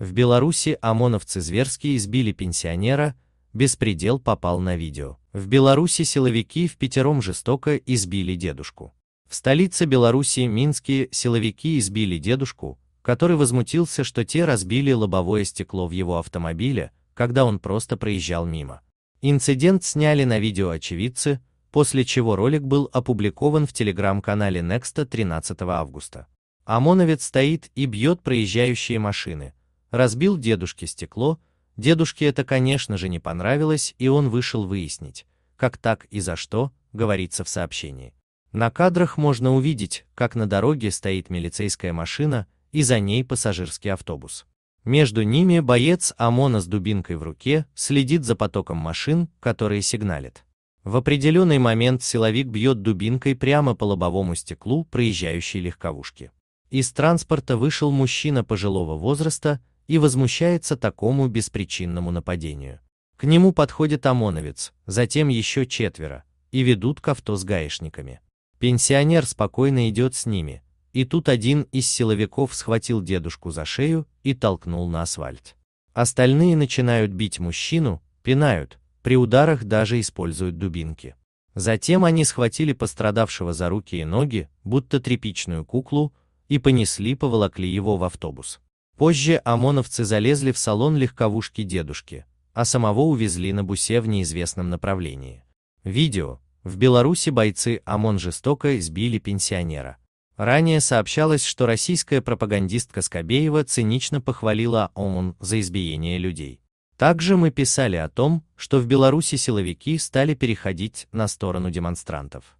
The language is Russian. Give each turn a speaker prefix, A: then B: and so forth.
A: В Беларуси ОМОНовцы зверски избили пенсионера, беспредел попал на видео. В Беларуси силовики в пятером жестоко избили дедушку. В столице Беларуси Минске силовики избили дедушку, который возмутился, что те разбили лобовое стекло в его автомобиле, когда он просто проезжал мимо. Инцидент сняли на видео очевидцы, после чего ролик был опубликован в телеграм-канале Nexta 13 августа. ОМОНовец стоит и бьет проезжающие машины – разбил дедушке стекло, дедушке это, конечно же, не понравилось, и он вышел выяснить, как так и за что, говорится в сообщении. На кадрах можно увидеть, как на дороге стоит милицейская машина и за ней пассажирский автобус. Между ними боец ОМОНа с дубинкой в руке следит за потоком машин, которые сигналят. В определенный момент силовик бьет дубинкой прямо по лобовому стеклу проезжающей легковушки. Из транспорта вышел мужчина пожилого возраста и возмущается такому беспричинному нападению. К нему подходит ОМОНовец, затем еще четверо, и ведут к авто с гаишниками. Пенсионер спокойно идет с ними, и тут один из силовиков схватил дедушку за шею и толкнул на асфальт. Остальные начинают бить мужчину, пинают, при ударах даже используют дубинки. Затем они схватили пострадавшего за руки и ноги, будто тряпичную куклу, и понесли поволокли его в автобус. Позже ОМОНовцы залезли в салон легковушки дедушки, а самого увезли на бусе в неизвестном направлении. Видео. В Беларуси бойцы ОМОН жестоко избили пенсионера. Ранее сообщалось, что российская пропагандистка Скобеева цинично похвалила ОМОН за избиение людей. Также мы писали о том, что в Беларуси силовики стали переходить на сторону демонстрантов.